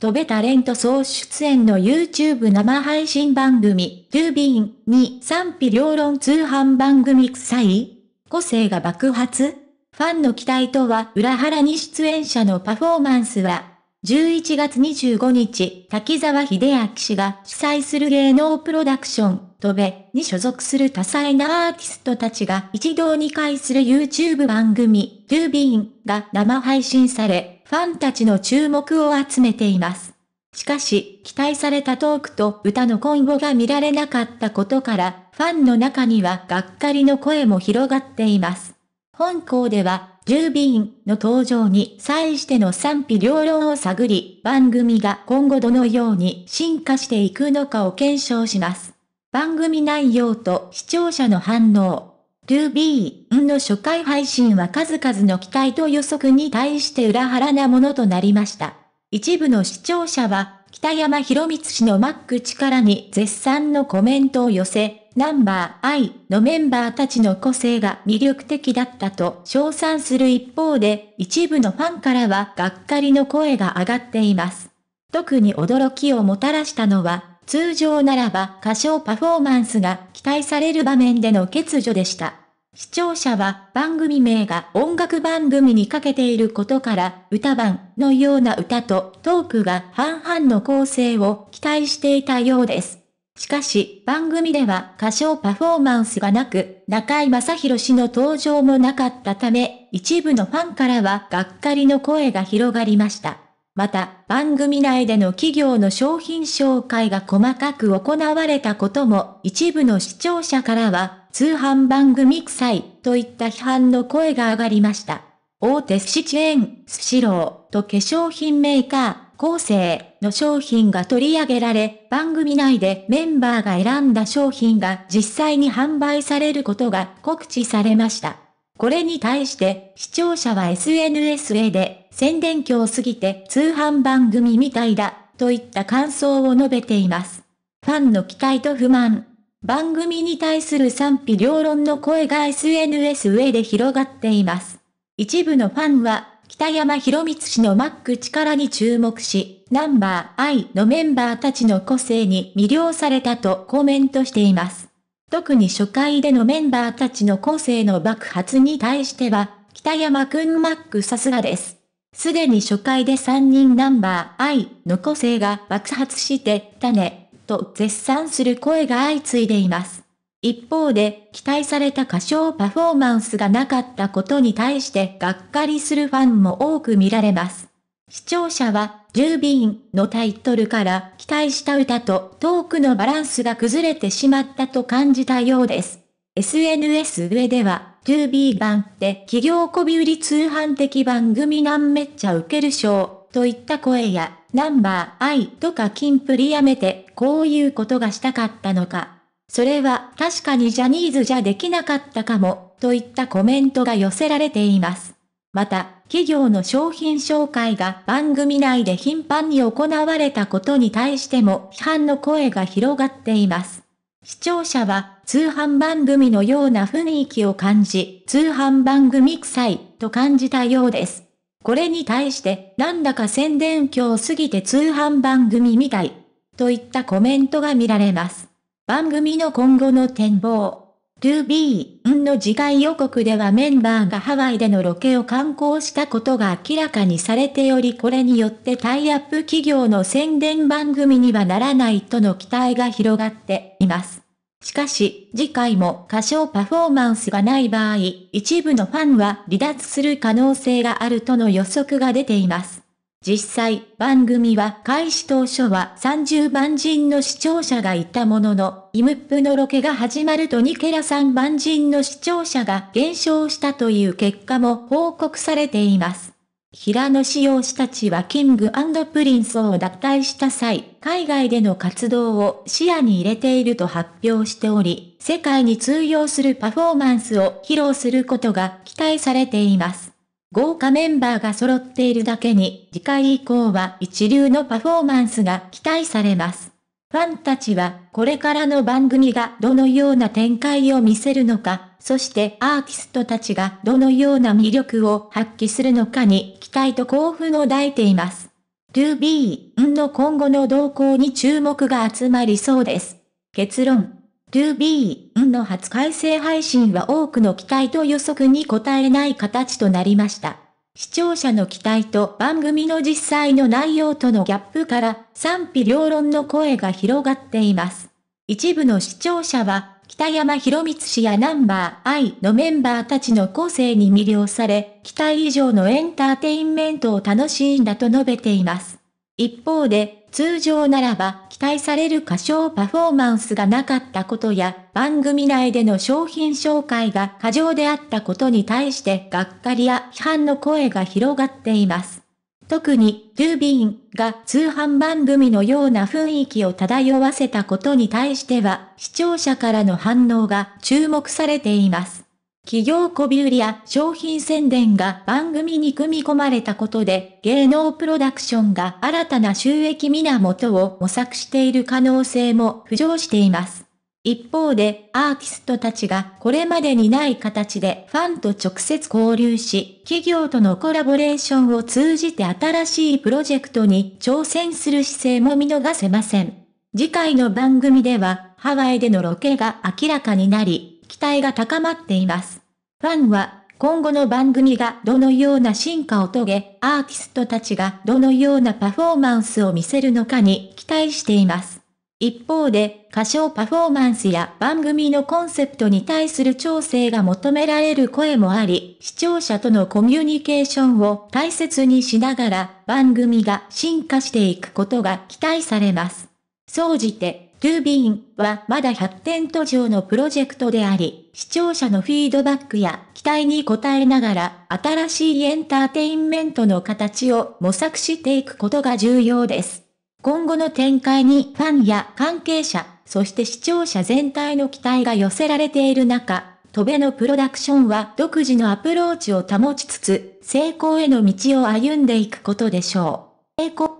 飛べタレント総出演の YouTube 生配信番組、トゥービーンに賛否両論通販番組臭い個性が爆発ファンの期待とは裏腹に出演者のパフォーマンスは、11月25日、滝沢秀明氏が主催する芸能プロダクション、飛べに所属する多彩なアーティストたちが一堂に会する YouTube 番組、トゥービーンが生配信され、ファンたちの注目を集めています。しかし、期待されたトークと歌の今後が見られなかったことから、ファンの中にはがっかりの声も広がっています。本校では、10便の登場に際しての賛否両論を探り、番組が今後どのように進化していくのかを検証します。番組内容と視聴者の反応、ービ b ンの初回配信は数々の期待と予測に対して裏腹なものとなりました。一部の視聴者は、北山博光氏のマック力に絶賛のコメントを寄せ、ナンバー I のメンバーたちの個性が魅力的だったと称賛する一方で、一部のファンからはがっかりの声が上がっています。特に驚きをもたらしたのは、通常ならば歌唱パフォーマンスが期待される場面での欠如でした。視聴者は番組名が音楽番組にかけていることから歌番のような歌とトークが半々の構成を期待していたようです。しかし番組では歌唱パフォーマンスがなく中井正宏氏の登場もなかったため一部のファンからはがっかりの声が広がりました。また、番組内での企業の商品紹介が細かく行われたことも、一部の視聴者からは、通販番組臭いといった批判の声が上がりました。大手寿司チェーン、スシローと化粧品メーカー、構成の商品が取り上げられ、番組内でメンバーが選んだ商品が実際に販売されることが告知されました。これに対して視聴者は SNS で宣伝鏡すぎて通販番組みたいだといった感想を述べています。ファンの期待と不満、番組に対する賛否両論の声が SNS 上で広がっています。一部のファンは、北山博光氏のマック力に注目し、ナンバー I のメンバーたちの個性に魅了されたとコメントしています。特に初回でのメンバーたちの個性の爆発に対しては、北山くんマックさすがです。すでに初回で3人ナンバー I の個性が爆発してたね。と絶賛する声が相次いでいます。一方で、期待された歌唱パフォーマンスがなかったことに対してがっかりするファンも多く見られます。視聴者は、ービーンのタイトルから期待した歌とトークのバランスが崩れてしまったと感じたようです。SNS 上では、ービー版って企業こび売り通販的番組なんめっちゃウケるショーといった声や、ナンバーアイとか金プリやめて、こういうことがしたかったのか。それは確かにジャニーズじゃできなかったかも、といったコメントが寄せられています。また、企業の商品紹介が番組内で頻繁に行われたことに対しても批判の声が広がっています。視聴者は通販番組のような雰囲気を感じ、通販番組臭いと感じたようです。これに対して、なんだか宣伝強すぎて通販番組みたい。といったコメントが見られます。番組の今後の展望。To b の次回予告ではメンバーがハワイでのロケを観光したことが明らかにされておりこれによってタイアップ企業の宣伝番組にはならないとの期待が広がっています。しかし、次回も歌唱パフォーマンスがない場合、一部のファンは離脱する可能性があるとの予測が出ています。実際、番組は開始当初は30万人の視聴者がいたものの、イムップのロケが始まると2ケラ3万人の視聴者が減少したという結果も報告されています。平野志陽氏たちはキングプリンスを脱退した際、海外での活動を視野に入れていると発表しており、世界に通用するパフォーマンスを披露することが期待されています。豪華メンバーが揃っているだけに、次回以降は一流のパフォーマンスが期待されます。ファンたちは、これからの番組がどのような展開を見せるのか、そしてアーティストたちがどのような魅力を発揮するのかに期待と興奮を抱いています。To b んの今後の動向に注目が集まりそうです。結論。To b んの初改正配信は多くの期待と予測に応えない形となりました。視聴者の期待と番組の実際の内容とのギャップから賛否両論の声が広がっています。一部の視聴者は、北山博光氏やナンバーアイのメンバーたちの個性に魅了され、期待以上のエンターテインメントを楽しんだと述べています。一方で、通常ならば期待される歌唱パフォーマンスがなかったことや、番組内での商品紹介が過剰であったことに対してがっかりや批判の声が広がっています。特に、ルービンが通販番組のような雰囲気を漂わせたことに対しては、視聴者からの反応が注目されています。企業コビ売りや商品宣伝が番組に組み込まれたことで、芸能プロダクションが新たな収益源を模索している可能性も浮上しています。一方で、アーティストたちがこれまでにない形でファンと直接交流し、企業とのコラボレーションを通じて新しいプロジェクトに挑戦する姿勢も見逃せません。次回の番組では、ハワイでのロケが明らかになり、期待が高まっています。ファンは、今後の番組がどのような進化を遂げ、アーティストたちがどのようなパフォーマンスを見せるのかに期待しています。一方で、歌唱パフォーマンスや番組のコンセプトに対する調整が求められる声もあり、視聴者とのコミュニケーションを大切にしながら、番組が進化していくことが期待されます。総じて、トゥービーンはまだ発展途上のプロジェクトであり、視聴者のフィードバックや期待に応えながら、新しいエンターテインメントの形を模索していくことが重要です。今後の展開にファンや関係者、そして視聴者全体の期待が寄せられている中、トベのプロダクションは独自のアプローチを保ちつつ、成功への道を歩んでいくことでしょう。